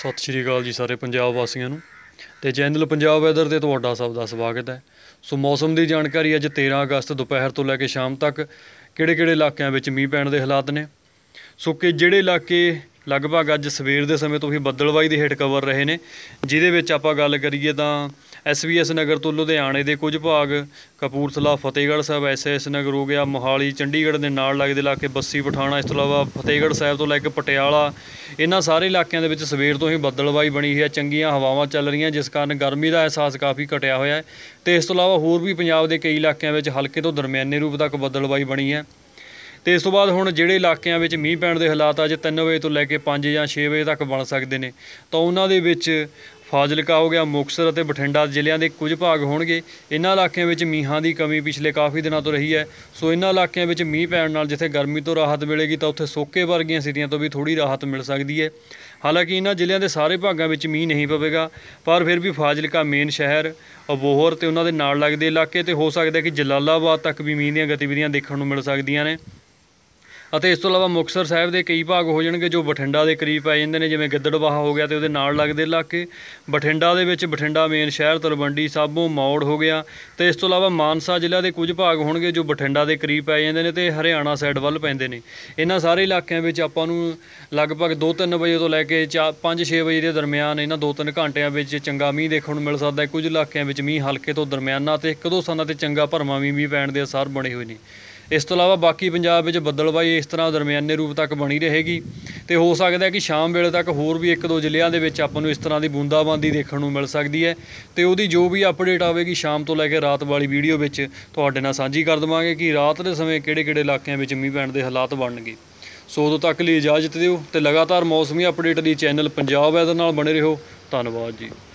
ਸਤਿ ਸ਼੍ਰੀ ਅਕਾਲ ਜੀ ਸਾਰੇ ਪੰਜਾਬ ਵਾਸੀਆਂ ਨੂੰ ਤੇ ਚੈਨਲ ਪੰਜਾਬ ਵੈਦਰ ਤੇ ਤੁਹਾਡਾ ਸਭ ਦਾ ਸਵਾਗਤ ਹੈ ਸੋ ਮੌਸਮ ਦੀ ਜਾਣਕਾਰੀ ਅੱਜ 13 ਅਗਸਤ ਦੁਪਹਿਰ ਤੋਂ ਲੈ ਕੇ ਸ਼ਾਮ ਤੱਕ ਕਿਹੜੇ-ਕਿਹੜੇ ਇਲਾਕਿਆਂ ਵਿੱਚ ਮੀਂਹ ਪੈਣ ਦੇ ਹਾਲਾਤ ਨੇ ਸੋ ਕਿ ਜਿਹੜੇ ਇਲਾਕੇ ਲਗਭਗ ਅੱਜ ਸਵੇਰ ਦੇ ਸਮੇਂ ਤੋਂ ਹੀ ਬੱਦਲਵਾਈ ਦੇ ਹੇਠ ਕਵਰ ਰਹੇ ਨੇ ਜਿਹਦੇ ਵਿੱਚ ਆਪਾਂ ਗੱਲ ਕਰੀਏ ਤਾਂ ਐਸਵੀਐਸ ਨਗਰ ਤੋਂ ਲੁਧਿਆਣੇ ਦੇ ਕੁਝ ਭਾਗ ਕਪੂਰਥਲਾ ਫਤਿਹਗੜ੍ਹ ਸਾਹਿਬ ਐਸਐਸ ਨਗਰ ਹੋ ਗਿਆ ਮੋਹਾਲੀ ਚੰਡੀਗੜ੍ਹ ਦੇ ਨਾਲ ਲੱਗਦੇ ਇਲਾਕੇ ਬੱਸੀ ਪਠਾਣਾ ਇਸ ਤੋਂ ਇਲਾਵਾ ਫਤਿਹਗੜ੍ਹ ਸਾਹਿਬ ਤੋਂ ਲੈ ਕੇ ਪਟਿਆਲਾ ਇਹਨਾਂ ਸਾਰੇ ਇਲਾਕਿਆਂ ਦੇ ਵਿੱਚ ਸਵੇਰ ਤੋਂ ਹੀ ਬੱਦਲਬਾਈ ਬਣੀ ਹੋਈ ਹੈ ਚੰਗੀਆਂ ਹਵਾਵਾਂ ਚੱਲ ਰਹੀਆਂ ਜਿਸ ਕਾਰਨ ਗਰਮੀ ਦਾ ਅਹਿਸਾਸ ਕਾਫੀ ਘਟਿਆ ਹੋਇਆ ਹੈ ਤੇ ਇਸ ਤੋਂ ਇਲਾਵਾ ਹੋਰ ਵੀ ਪੰਜਾਬ ਦੇ ਕਈ ਇਲਾਕਿਆਂ ਵਿੱਚ ਹਲਕੇ ਤੋਂ ਦਰਮਿਆਨੇ ਰੂਪ ਤੱਕ ਬੱਦਲਬਾਈ ਬਣੀ ਹੈ ਤੇ ਇਸ ਤੋਂ ਬਾਅਦ ਹੁਣ ਜਿਹੜੇ ਇਲਾਕਿਆਂ ਵਿੱਚ ਮੀਂਹ ਪੈਣ ਦੇ ਹਾਲਾਤ ਅੱਜ 3 ਵਜੇ ਤੋਂ ਲੈ ਕੇ 5 ਜਾਂ 6 ਵਜੇ ਤੱਕ ਬਣ ਸਕਦੇ ਨੇ ਤਾਂ ਉਹਨਾਂ ਦੇ ਵਿੱਚ ਫਾਜ਼ਿਲਕਾ ਹੋ ਗਿਆ ਮੁਕਸਰ ਅਤੇ ਬਠਿੰਡਾ ਜ਼ਿਲ੍ਹਿਆਂ ਦੇ ਕੁਝ ਭਾਗ ਹੋਣਗੇ ਇਹਨਾਂ ਇਲਾਕਿਆਂ ਵਿੱਚ ਮੀਂਹਾਂ ਦੀ ਕਮੀ ਪਿਛਲੇ ਕਾਫੀ ਦਿਨਾਂ ਤੋਂ ਰਹੀ ਹੈ ਸੋ ਇਹਨਾਂ ਇਲਾਕਿਆਂ ਵਿੱਚ ਮੀਂਹ ਪੈਣ ਨਾਲ ਜਿੱਥੇ ਗਰਮੀ ਤੋਂ ਰਾਹਤ ਮਿਲੇਗੀ ਤਾਂ ਉੱਥੇ ਸੋਕੇ ਵਰਗੀਆਂ ਸਥਿਤੀਆਂ ਤੋਂ ਵੀ ਥੋੜੀ ਰਾਹਤ ਮਿਲ ਸਕਦੀ ਹੈ ਹਾਲਾਂਕਿ ਇਹਨਾਂ ਜ਼ਿਲ੍ਹਿਆਂ ਦੇ ਸਾਰੇ ਭਾਗਾਂ ਵਿੱਚ ਮੀਂਹ ਨਹੀਂ ਪਵੇਗਾ ਪਰ ਫਿਰ ਵੀ ਫਾਜ਼ਿਲਕਾ ਮੇਨ ਸ਼ਹਿਰ ਅਬੋਹਰ ਤੇ ਉਹਨਾਂ ਦੇ ਨਾਲ ਲੱਗਦੇ ਇਲਾਕੇ ਤੇ ਹੋ ਸਕਦਾ ਕਿ ਜਲਾਲਾਬਾਦ ਤੱਕ ਵੀ ਮੀਂਹ ਦੀਆਂ ਗਤੀਵਿਧੀਆਂ ਦੇਖਣ ਨੂੰ ਮਿਲ ਸਕਦੀਆਂ ਨੇ ਅਤੇ ਇਸ ਤੋਂ ਇਲਾਵਾ ਮੁਕਸਰ ਸਾਹਿਬ ਦੇ ਕਈ ਭਾਗ ਹੋ ਜਾਣਗੇ ਜੋ ਬਠਿੰਡਾ ਦੇ ਕਰੀਬ ਆ ਜਾਂਦੇ ਨੇ ਜਿਵੇਂ ਗਿੱਦੜਵਾਹਾ ਹੋ ਗਿਆ ਤੇ ਉਹਦੇ ਨਾਲ ਲੱਗਦੇ ਇਲਾਕੇ ਬਠਿੰਡਾ ਦੇ ਵਿੱਚ ਬਠਿੰਡਾ ਮੇਨ ਸ਼ਹਿਰ ਤਲਵੰਡੀ ਸਾਬੋ ਮੌੜ ਹੋ ਗਿਆ ਤੇ ਇਸ ਤੋਂ ਇਲਾਵਾ ਮਾਨਸਾ ਜ਼ਿਲ੍ਹਾ ਦੇ ਕੁਝ ਭਾਗ ਹੋਣਗੇ ਜੋ ਬਠਿੰਡਾ ਦੇ ਕਰੀਬ ਆ ਜਾਂਦੇ ਨੇ ਤੇ ਹਰਿਆਣਾ ਸਾਈਡ ਵੱਲ ਪੈਂਦੇ ਨੇ ਇਹਨਾਂ ਸਾਰੇ ਇਲਾਕਿਆਂ ਵਿੱਚ ਆਪਾਂ ਨੂੰ ਲਗਭਗ 2-3 ਵਜੇ ਤੋਂ ਲੈ ਕੇ 5-6 ਵਜੇ ਦੇ ਦਰਮਿਆਨ ਇਹਨਾਂ 2-3 ਘੰਟਿਆਂ ਵਿੱਚ ਚੰਗਾ ਮੀਂਹ ਦੇਖਣ ਨੂੰ ਮਿਲ ਸਕਦਾ ਹੈ ਕੁਝ ਇਲਾਕਿਆਂ ਵਿੱਚ ਮੀਂਹ ਹਲਕੇ ਤੋਂ ਦਰਮਿਆਨਾ ਤੇ ਇੱਕ ਦੋ ਸਥਾਨਾਂ ਤੇ ਚੰਗਾ ਵੀ ਮੀਂਹ ਪੈਣ ਦੇ ਅਸਰ ਬਣੇ ਹੋਏ ਨੇ ਇਸ ਤੋਂ ਇਲਾਵਾ ਬਾਕੀ ਪੰਜਾਬ ਵਿੱਚ ਬੱਦਲਬਾਈ ਇਸ ਤਰ੍ਹਾਂ ਦਰਮਿਆਨੇ ਰੂਪ ਤੱਕ ਬਣੀ ਰਹੇਗੀ ਤੇ ਹੋ ਸਕਦਾ ਹੈ ਕਿ ਸ਼ਾਮ ਵੇਲੇ ਤੱਕ ਹੋਰ ਵੀ ਇੱਕ ਦੋ ਜ਼ਿਲ੍ਹਿਆਂ ਦੇ ਵਿੱਚ ਆਪਾਂ ਨੂੰ ਇਸ ਤਰ੍ਹਾਂ ਦੀ ਬੂੰਦਾਬਾਂਦੀ ਦੇਖਣ ਨੂੰ ਮਿਲ ਸਕਦੀ ਹੈ ਤੇ ਉਹਦੀ ਜੋ ਵੀ ਅਪਡੇਟ ਆਵੇਗੀ ਸ਼ਾਮ ਤੋਂ ਲੈ ਕੇ ਰਾਤ ਵਾਲੀ ਵੀਡੀਓ ਵਿੱਚ ਤੁਹਾਡੇ ਨਾਲ ਸਾਂਝੀ ਕਰ ਦਵਾਂਗੇ ਕਿ ਰਾਤ ਦੇ ਸਮੇਂ ਕਿਹੜੇ-ਕਿਹੜੇ ਇਲਾਕਿਆਂ ਵਿੱਚ ਮੀਂਹ ਪੈਣ ਦੇ ਹਾਲਾਤ ਬਣਨਗੇ ਸੋ ਉਦੋਂ ਤੱਕ ਲਈ ਇਜਾਜ਼ਤ ਦਿਓ ਤੇ ਲਗਾਤਾਰ ਮੌਸਮੀ ਅਪਡੇਟ ਲਈ ਚੈਨਲ ਪੰਜਾਬ ਵੈਦਰ ਨਾਲ ਬਣੇ ਰਹੋ ਧੰਨਵਾਦ ਜੀ